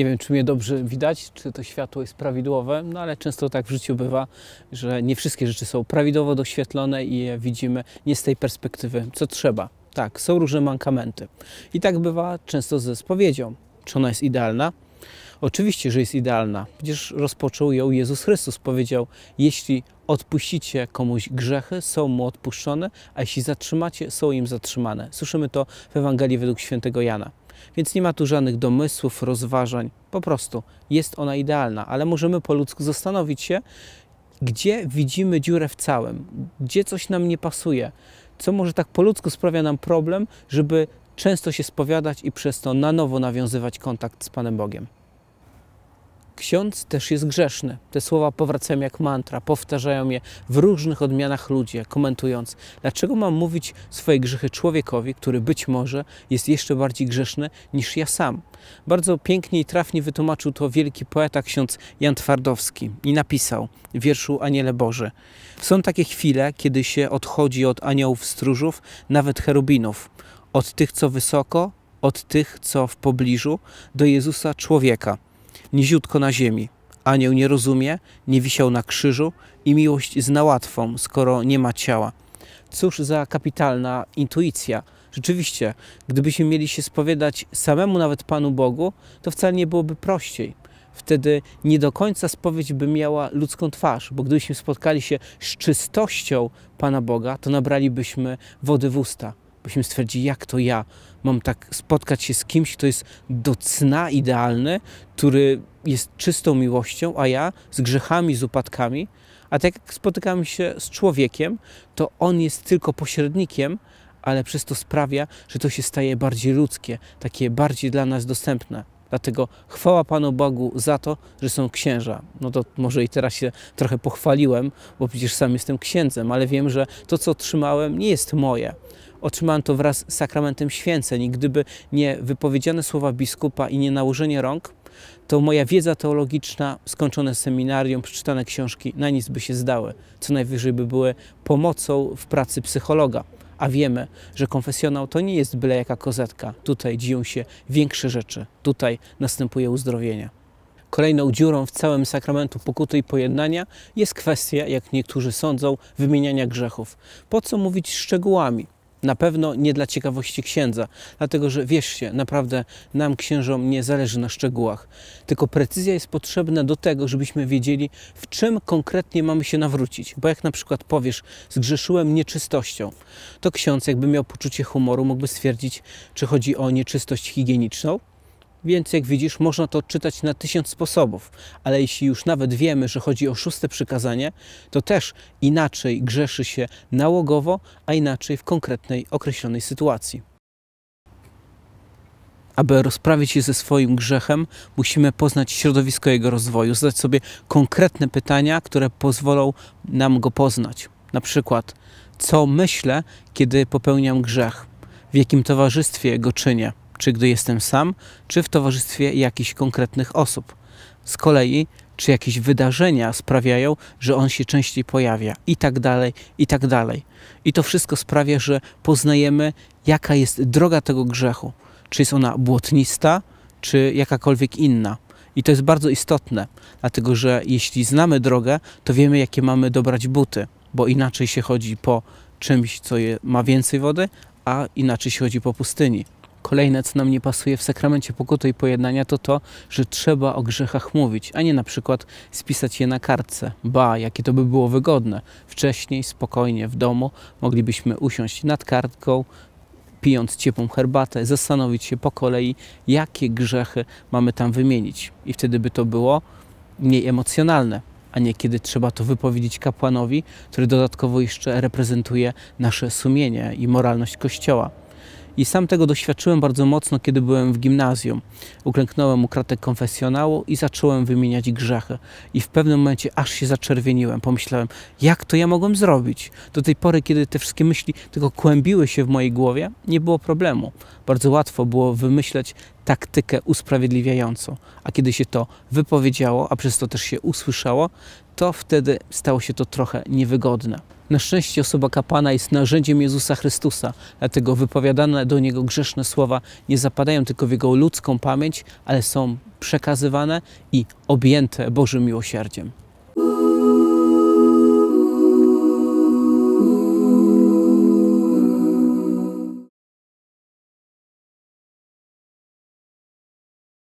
Nie wiem, czy mnie dobrze widać, czy to światło jest prawidłowe, no ale często tak w życiu bywa, że nie wszystkie rzeczy są prawidłowo doświetlone i je widzimy nie z tej perspektywy, co trzeba. Tak, są różne mankamenty. I tak bywa często ze spowiedzią. Czy ona jest idealna? Oczywiście, że jest idealna. Przecież rozpoczął ją Jezus Chrystus. Powiedział: Jeśli odpuścicie komuś grzechy, są mu odpuszczone, a jeśli zatrzymacie, są im zatrzymane. Słyszymy to w Ewangelii według świętego Jana. Więc nie ma tu żadnych domysłów, rozważań. Po prostu jest ona idealna, ale możemy po ludzku zastanowić się, gdzie widzimy dziurę w całym, gdzie coś nam nie pasuje, co może tak po ludzku sprawia nam problem, żeby często się spowiadać i przez to na nowo nawiązywać kontakt z Panem Bogiem. Ksiądz też jest grzeszny. Te słowa powracają jak mantra, powtarzają je w różnych odmianach ludzie, komentując, dlaczego mam mówić swoje grzechy człowiekowi, który być może jest jeszcze bardziej grzeszny niż ja sam. Bardzo pięknie i trafnie wytłumaczył to wielki poeta ksiądz Jan Twardowski i napisał w wierszu Aniele Boże. Są takie chwile, kiedy się odchodzi od aniołów stróżów, nawet cherubinów, od tych, co wysoko, od tych, co w pobliżu, do Jezusa człowieka – niziutko na ziemi. Anioł nie rozumie, nie wisiał na krzyżu i miłość zna łatwą, skoro nie ma ciała. Cóż za kapitalna intuicja. Rzeczywiście, gdybyśmy mieli się spowiadać samemu nawet Panu Bogu, to wcale nie byłoby prościej. Wtedy nie do końca spowiedź by miała ludzką twarz, bo gdybyśmy spotkali się z czystością Pana Boga, to nabralibyśmy wody w usta. Byśmy stwierdzili, jak to ja mam tak spotkać się z kimś, kto jest do cna idealny, który jest czystą miłością, a ja z grzechami, z upadkami. A tak jak spotykamy się z człowiekiem, to on jest tylko pośrednikiem, ale przez to sprawia, że to się staje bardziej ludzkie, takie bardziej dla nas dostępne. Dlatego chwała Panu Bogu za to, że są księża. No to może i teraz się trochę pochwaliłem, bo przecież sam jestem księdzem, ale wiem, że to, co otrzymałem, nie jest moje. Otrzymałem to wraz z sakramentem święceń i gdyby nie wypowiedziane słowa biskupa i nie nałożenie rąk, to moja wiedza teologiczna, skończone seminarium, przeczytane książki na nic by się zdały. Co najwyżej by były pomocą w pracy psychologa a wiemy, że konfesjonał to nie jest byle jaka kozetka. Tutaj dzieją się większe rzeczy, tutaj następuje uzdrowienie. Kolejną dziurą w całym sakramentu pokuty i pojednania jest kwestia, jak niektórzy sądzą, wymieniania grzechów. Po co mówić szczegółami? Na pewno nie dla ciekawości księdza, dlatego że wierzcie, naprawdę nam księżom nie zależy na szczegółach. Tylko precyzja jest potrzebna do tego, żebyśmy wiedzieli, w czym konkretnie mamy się nawrócić. Bo jak na przykład powiesz, zgrzeszyłem nieczystością, to ksiądz jakby miał poczucie humoru, mógłby stwierdzić, czy chodzi o nieczystość higieniczną, więc jak widzisz, można to odczytać na tysiąc sposobów, ale jeśli już nawet wiemy, że chodzi o szóste przykazanie, to też inaczej grzeszy się nałogowo, a inaczej w konkretnej, określonej sytuacji. Aby rozprawić się ze swoim grzechem, musimy poznać środowisko jego rozwoju, zadać sobie konkretne pytania, które pozwolą nam go poznać. Na przykład, co myślę, kiedy popełniam grzech? W jakim towarzystwie go czynię? czy gdy jestem sam, czy w towarzystwie jakichś konkretnych osób. Z kolei, czy jakieś wydarzenia sprawiają, że on się częściej pojawia, i tak dalej, i tak dalej. I to wszystko sprawia, że poznajemy, jaka jest droga tego grzechu. Czy jest ona błotnista, czy jakakolwiek inna. I to jest bardzo istotne, dlatego że jeśli znamy drogę, to wiemy, jakie mamy dobrać buty, bo inaczej się chodzi po czymś, co je, ma więcej wody, a inaczej się chodzi po pustyni. Kolejne, co nam nie pasuje w sakramencie pokuty i pojednania, to to, że trzeba o grzechach mówić, a nie na przykład spisać je na kartce. Ba, jakie to by było wygodne. Wcześniej, spokojnie, w domu moglibyśmy usiąść nad kartką, pijąc ciepłą herbatę, zastanowić się po kolei, jakie grzechy mamy tam wymienić. I wtedy by to było mniej emocjonalne, a nie kiedy trzeba to wypowiedzieć kapłanowi, który dodatkowo jeszcze reprezentuje nasze sumienie i moralność Kościoła. I sam tego doświadczyłem bardzo mocno, kiedy byłem w gimnazjum. Uklęknąłem u kratek konfesjonału i zacząłem wymieniać grzechy. I w pewnym momencie aż się zaczerwieniłem. Pomyślałem, jak to ja mogłem zrobić? Do tej pory, kiedy te wszystkie myśli tylko kłębiły się w mojej głowie, nie było problemu. Bardzo łatwo było wymyśleć taktykę usprawiedliwiającą, a kiedy się to wypowiedziało, a przez to też się usłyszało, to wtedy stało się to trochę niewygodne. Na szczęście osoba kapłana jest narzędziem Jezusa Chrystusa, dlatego wypowiadane do niego grzeszne słowa nie zapadają tylko w jego ludzką pamięć, ale są przekazywane i objęte Bożym miłosierdziem.